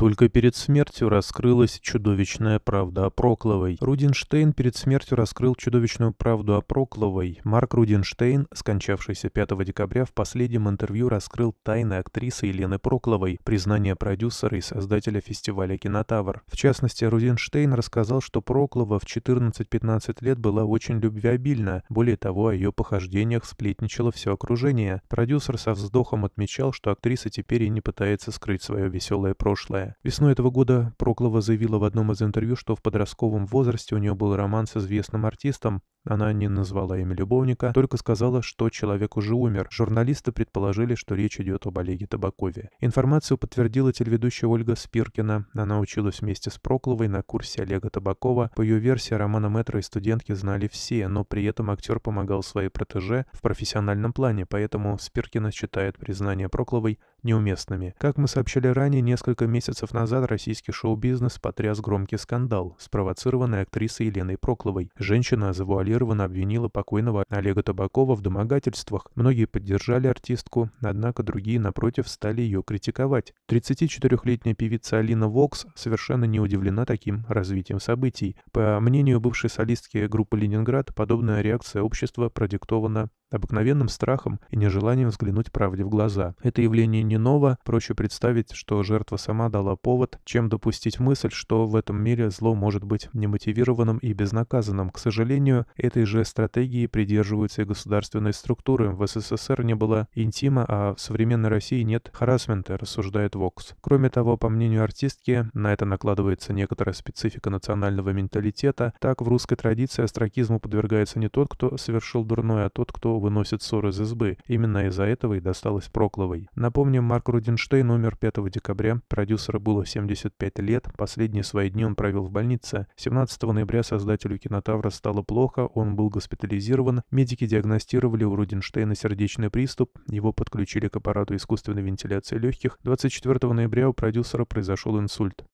Только перед смертью раскрылась чудовищная правда о Прокловой. Рудинштейн перед смертью раскрыл чудовищную правду о Прокловой. Марк Рудинштейн, скончавшийся 5 декабря, в последнем интервью раскрыл тайны актрисы Елены Прокловой, признание продюсера и создателя фестиваля «Кинотавр». В частности, Рудинштейн рассказал, что Проклова в 14-15 лет была очень любвеобильна. Более того, о ее похождениях сплетничало все окружение. Продюсер со вздохом отмечал, что актриса теперь и не пытается скрыть свое веселое прошлое. Весной этого года Проклова заявила в одном из интервью, что в подростковом возрасте у нее был роман с известным артистом. Она не назвала имя любовника, только сказала, что человек уже умер. Журналисты предположили, что речь идет об Олеге Табакове. Информацию подтвердила телеведущая Ольга Спиркина. Она училась вместе с Прокловой на курсе Олега Табакова. По ее версии, романа Мэтра и студентки знали все, но при этом актер помогал своей протеже в профессиональном плане, поэтому Спиркина считает признание Прокловой неуместными. Как мы сообщали ранее, несколько месяцев месяцев назад российский шоу-бизнес потряс громкий скандал, спровоцированный актрисой Еленой Прокловой. Женщина завуалированно обвинила покойного Олега Табакова в домогательствах. Многие поддержали артистку, однако другие, напротив, стали ее критиковать. 34-летняя певица Алина Вокс совершенно не удивлена таким развитием событий. По мнению бывшей солистки группы «Ленинград», подобная реакция общества продиктована обыкновенным страхом и нежеланием взглянуть правде в глаза. Это явление не ново, проще представить, что жертва сама дала повод, чем допустить мысль, что в этом мире зло может быть немотивированным и безнаказанным. К сожалению, этой же стратегии придерживаются и государственные структуры. В СССР не было интима, а в современной России нет харасмента, рассуждает Вокс. Кроме того, по мнению артистки, на это накладывается некоторая специфика национального менталитета. Так, в русской традиции астракизму подвергается не тот, кто совершил дурное, а тот, кто выносит ссор из избы. Именно из-за этого и досталось Прокловой. Напомним, Марк Руденштейн, умер 5 декабря, продюсеру было 75 лет, последние свои дни он провел в больнице. 17 ноября создателю кинотавра стало плохо, он был госпитализирован, медики диагностировали у Руденштейна сердечный приступ, его подключили к аппарату искусственной вентиляции легких, 24 ноября у продюсера произошел инсульт.